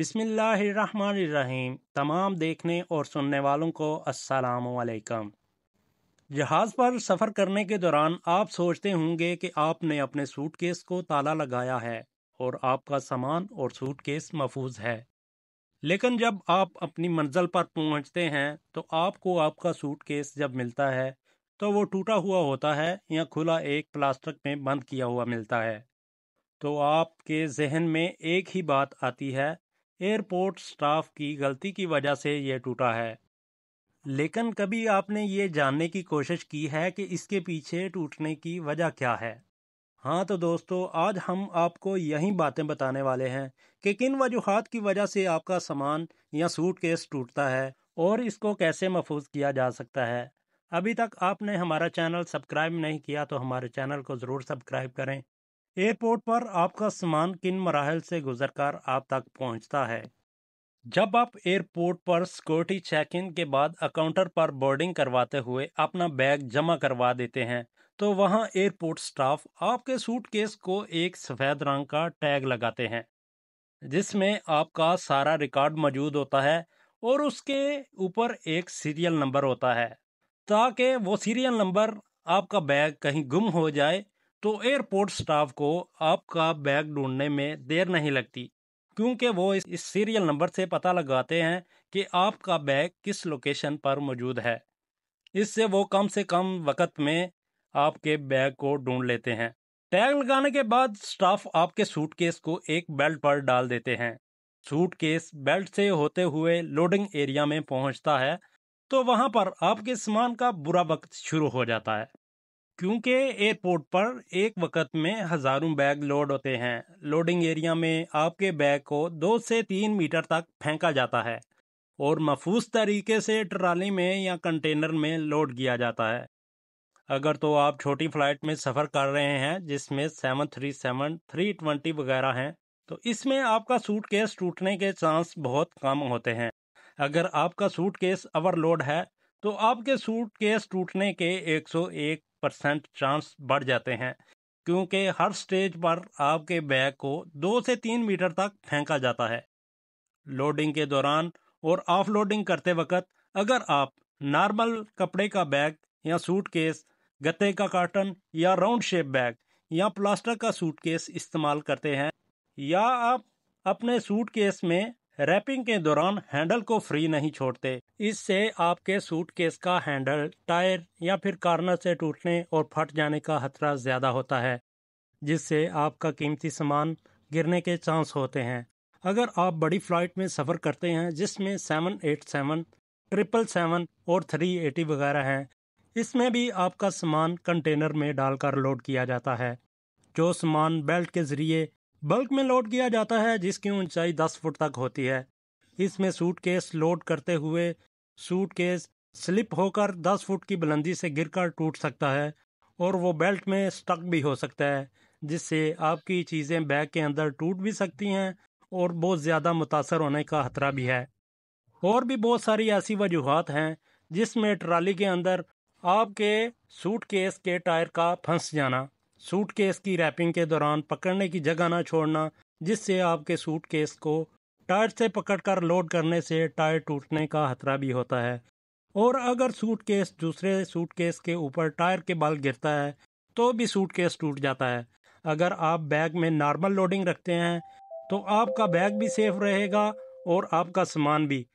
बिसमीम तमाम देखने और सुनने वालों को असलकम जहाज़ पर सफ़र करने के दौरान आप सोचते होंगे कि आपने अपने सूटकेस को ताला लगाया है और आपका सामान और सूटकेस महफूज है लेकिन जब आप अपनी मंजिल पर पहुंचते हैं तो आपको आपका सूटकेस जब मिलता है तो वो टूटा हुआ होता है या खुला एक प्लास्टिक में बंद किया हुआ मिलता है तो आपके जहन में एक ही बात आती है एयरपोर्ट स्टाफ की गलती की वजह से ये टूटा है लेकिन कभी आपने ये जानने की कोशिश की है कि इसके पीछे टूटने की वजह क्या है हाँ तो दोस्तों आज हम आपको यही बातें बताने वाले हैं कि किन वजूहत की वजह से आपका सामान या सूट केस टूटता है और इसको कैसे महफूज किया जा सकता है अभी तक आपने हमारा चैनल सब्सक्राइब नहीं किया तो हमारे चैनल को ज़रूर सब्सक्राइब करें एयरपोर्ट पर आपका सामान किन मराहल से गुजरकर आप तक पहुंचता है जब आप एयरपोर्ट पर सिक्योरिटी चेक इन के बाद अकाउंटर पर बोर्डिंग करवाते हुए अपना बैग जमा करवा देते हैं तो वहां एयरपोर्ट स्टाफ आपके सूटकेस को एक सफ़ेद रंग का टैग लगाते हैं जिसमें आपका सारा रिकॉर्ड मौजूद होता है और उसके ऊपर एक सीरियल नंबर होता है ताकि वो सीरियल नंबर आपका बैग कहीं गुम हो जाए तो एयरपोर्ट स्टाफ को आपका बैग ढूंढने में देर नहीं लगती क्योंकि वो इस सीरियल नंबर से पता लगाते हैं कि आपका बैग किस लोकेशन पर मौजूद है इससे वो कम से कम वक्त में आपके बैग को ढूंढ लेते हैं टैग लगाने के बाद स्टाफ आपके सूटकेस को एक बेल्ट पर डाल देते हैं सूटकेस बेल्ट से होते हुए लोडिंग एरिया में पहुंचता है तो वहां पर आपके सामान का बुरा वक्त शुरू हो जाता है क्योंकि एयरपोर्ट पर एक वक्त में हज़ारों बैग लोड होते हैं लोडिंग एरिया में आपके बैग को दो से तीन मीटर तक फेंका जाता है और महफूज तरीके से ट्राली में या कंटेनर में लोड किया जाता है अगर तो आप छोटी फ्लाइट में सफ़र कर रहे हैं जिसमें seven three seven three twenty वगैरह हैं तो इसमें आपका सूट केस टूटने के चांस बहुत कम होते हैं अगर आपका सूट केस ओवरलोड है तो आपके सूट केस टूटने के 101 परसेंट चांस बढ़ जाते हैं क्योंकि हर स्टेज पर आपके बैग को दो से तीन मीटर तक फेंका जाता है लोडिंग के दौरान और ऑफ लोडिंग करते वक्त अगर आप नॉर्मल कपड़े का बैग या सूटकेस गत्ते का कार्टन या राउंड शेप बैग या प्लास्टर का सूटकेस इस्तेमाल करते हैं या आप अपने सूटकेस में रैपिंग के दौरान हैंडल को फ्री नहीं छोड़ते इससे आपके सूटकेस का हैंडल टायर या फिर कार्नर से टूटने और फट जाने का खतरा ज़्यादा होता है जिससे आपका कीमती सामान गिरने के चांस होते हैं अगर आप बड़ी फ्लाइट में सफ़र करते हैं जिसमें seven eight seven triple seven और थ्री एटी वगैरह हैं इसमें भी आपका सामान कंटेनर में डालकर लोड किया जाता है जो सामान बेल्ट के ज़रिए बल्क में लोड किया जाता है जिसकी ऊंचाई 10 फुट तक होती है इसमें सूटकेस लोड करते हुए सूटकेस स्लिप होकर 10 फुट की बुलंदी से गिरकर टूट सकता है और वो बेल्ट में स्टक भी हो सकता है जिससे आपकी चीज़ें बैग के अंदर टूट भी सकती हैं और बहुत ज़्यादा मुतासर होने का खतरा भी है और भी बहुत सारी ऐसी वजूहत हैं जिसमें ट्राली के अंदर आपके सूटकेस के टायर का फंस जाना सूटकेस की रैपिंग के दौरान पकड़ने की जगह ना छोड़ना जिससे आपके सूटकेस को टायर से पकड़कर लोड करने से टायर टूटने का खतरा भी होता है और अगर सूटकेस दूसरे सूटकेस के ऊपर टायर के बल गिरता है तो भी सूटकेस टूट जाता है अगर आप बैग में नॉर्मल लोडिंग रखते हैं तो आपका बैग भी सेफ रहेगा और आपका सामान भी